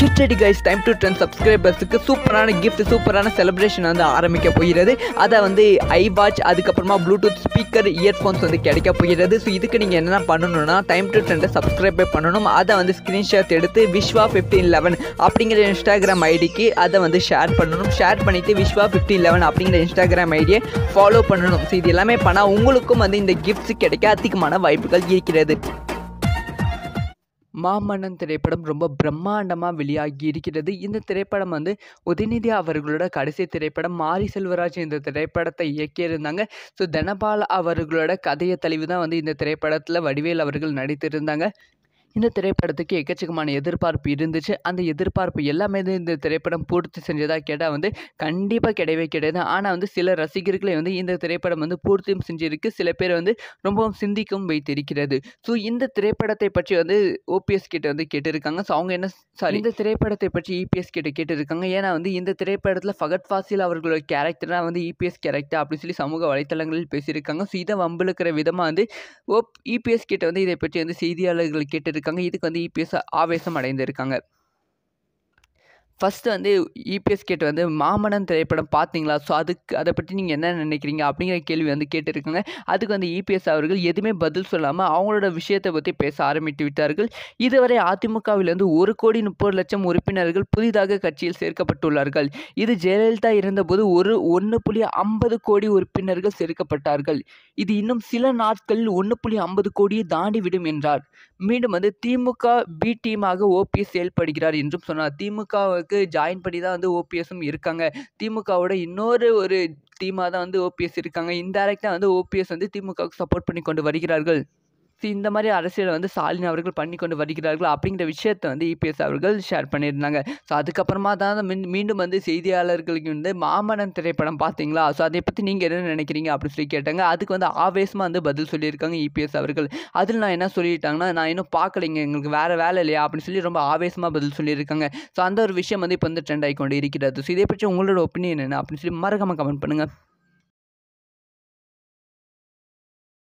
சிச்சடி guys time to ten சப்ஸ்கிரைபர்ஸுக்கு சூப்பரான gift சூப்பரான செலிப்ரேஷன் வந்து ஆரம்பிக்க போகிறது அதை வந்து ஐ வாட்ச் அதுக்கப்புறமா ப்ளூடூத் ஸ்பீக்கர் இயர்ஃபோன்ஸ் வந்து கிடைக்க போகிறது ஸோ இதுக்கு நீங்கள் என்னென்ன பண்ணணும்னா டைம் டு டென்னை சப்ஸ்கிரைப் பண்ணணும் அதை வந்து ஸ்க்ரீன்ஷாட் எடுத்து விஷ்வா ஃபிஃப்டின் லெவன் அப்படிங்கிற இன்ஸ்டாகிராம் ஐடிக்கு அதை வந்து ஷேர் பண்ணணும் ஷேர் பண்ணிவிட்டு விஷ்வா ஃபிஃப்டின் லெவன் அப்படிங்கிற இன்ஸ்டாகிராம் ஐடியை ஃபாலோ பண்ணணும் ஸோ இது எல்லாமே பண்ணால் உங்களுக்கும் வந்து இந்த கிஃப்ட்ஸ் கிடைக்க அதிகமான வாய்ப்புகள் இருக்கிறது மாமன்னன் திரைப்படம் ரொம்ப பிரம்மாண்டமாக வெளியாகி இருக்கிறது இந்த திரைப்படம் வந்து உதயநிதி அவர்களோட கடைசி திரைப்படம் மாரி செல்வராஜ் இந்த திரைப்படத்தை இயக்கியிருந்தாங்க ஸோ தனபால் அவர்களோட கதையை தெளிவு தான் வந்து இந்த திரைப்படத்தில் வடிவேல் அவர்கள் நடித்திருந்தாங்க இந்த திரைப்படத்துக்கு எக்கச்சக்கமான எதிர்பார்ப்பு இருந்துச்சு அந்த எதிர்பார்ப்பு எல்லாமே இந்த திரைப்படம் பூர்த்தி செஞ்சதாக கேட்டால் வந்து கண்டிப்பாக கிடையவே கிடையாது ஆனால் வந்து சில ரசிகர்களே வந்து இந்த திரைப்படம் வந்து பூர்த்தியும் செஞ்சிருக்கு சில பேர் வந்து ரொம்பவும் சிந்திக்கவும் வைத்திருக்கிறது ஸோ இந்த திரைப்படத்தை பற்றி வந்து ஓபிஎஸ் கிட்ட வந்து கேட்டிருக்காங்க ஸோ அவங்க என்ன சாரி இந்த திரைப்படத்தை பற்றி இபிஎஸ் கிட்ட கேட்டிருக்காங்க ஏன்னா வந்து இந்த திரைப்படத்தில் ஃபகத் ஃபாசில் அவர்களோட கேரக்டராக வந்து இபிஎஸ் கேரக்டர் அப்படின்னு சொல்லி சமூக வலைத்தளங்களில் பேசியிருக்காங்க ஸோ இதை வம்பிழுக்கிற விதமாக வந்து ஓப் இபிஎஸ் கிட்ட வந்து இதை பற்றி வந்து செய்தியாளர்கள் கேட்டிருக்காங்க இருக்காங்க இதுக்கு வந்து இபிஎஸ் ஆவேசம் அடைந்திருக்காங்க ஃபஸ்ட்டு வந்து இபிஎஸ் e கேட்டு வந்து மாமனன் திரைப்படம் பார்த்தீங்களா ஸோ அதுக்கு அதை பற்றி நீங்கள் என்ன நினைக்கிறீங்க அப்படிங்கிற கேள்வி வந்து கேட்டிருக்காங்க அதுக்கு வந்து இபிஎஸ் e அவர்கள் எதுவுமே பதில் சொல்லாமல் அவங்களோட விஷயத்தை பற்றி பேச ஆரம்பித்து விட்டார்கள் இதுவரை அதிமுகவிலிருந்து ஒரு கோடி முப்பது லட்சம் உறுப்பினர்கள் புதிதாக கட்சியில் சேர்க்கப்பட்டுள்ளார்கள் இது ஜெயலலிதா இருந்தபோது ஒரு ஒன்று புள்ளி ஐம்பது கோடி உறுப்பினர்கள் சேர்க்கப்பட்டார்கள் இது இன்னும் சில நாட்களில் ஒன்று புள்ளி ஐம்பது கோடியை தாண்டி விடும் என்றார் மீண்டும் வந்து திமுக பி டீமாக ஓபிஎஸ் செயல்படுகிறார் என்றும் சொன்னார் திமுக திமுகவுக்கு ஜாயின் பண்ணி தான் வந்து ஓபிஎஸும் இருக்காங்க திமுகவோட இன்னொரு ஒரு டீமாக தான் வந்து ஓபிஎஸ் இருக்காங்க இன்டைரக்டாக வந்து ஓபிஎஸ் வந்து திமுகவுக்கு சப்போர்ட் பண்ணி கொண்டு வருகிறார்கள் இந்த மாதிரி அரசியலை வந்து ஸ்டாலின் அவர்கள் பண்ணி கொண்டு வருகிறார்கள் அப்படிங்கிற விஷயத்தை வந்து இபிஎஸ் அவர்கள் ஷேர் பண்ணியிருந்தாங்க ஸோ அதுக்கப்புறமா தான் மீண்டும் வந்து செய்தியாளர்களுக்கு வந்து மாமனன் திரைப்படம் பார்த்தீங்களா ஸோ அதை பற்றி நீங்கள் என்ன நினைக்கிறீங்க அப்படின்னு சொல்லி கேட்டாங்க அதுக்கு வந்து ஆவேசமாக வந்து பதில் சொல்லியிருக்காங்க இபிஎஸ் அவர்கள் அதில் நான் என்ன சொல்லிட்டாங்கன்னா நான் இன்னும் பார்க்கலைங்க எங்களுக்கு வேறு வேலை இல்லையா அப்படின்னு சொல்லி ரொம்ப ஆவேசமாக பதில் சொல்லியிருக்காங்க ஸோ அந்த ஒரு விஷயம் வந்து இப்போ வந்து ட்ரெண்ட் ஆகி கொண்டு இருக்கிறது ஸோ இதை பற்றி உங்களோட ஒப்பீனியன் என்ன அப்படின்னு சொல்லி மறக்காமல் கமெண்ட் பண்ணுங்கள்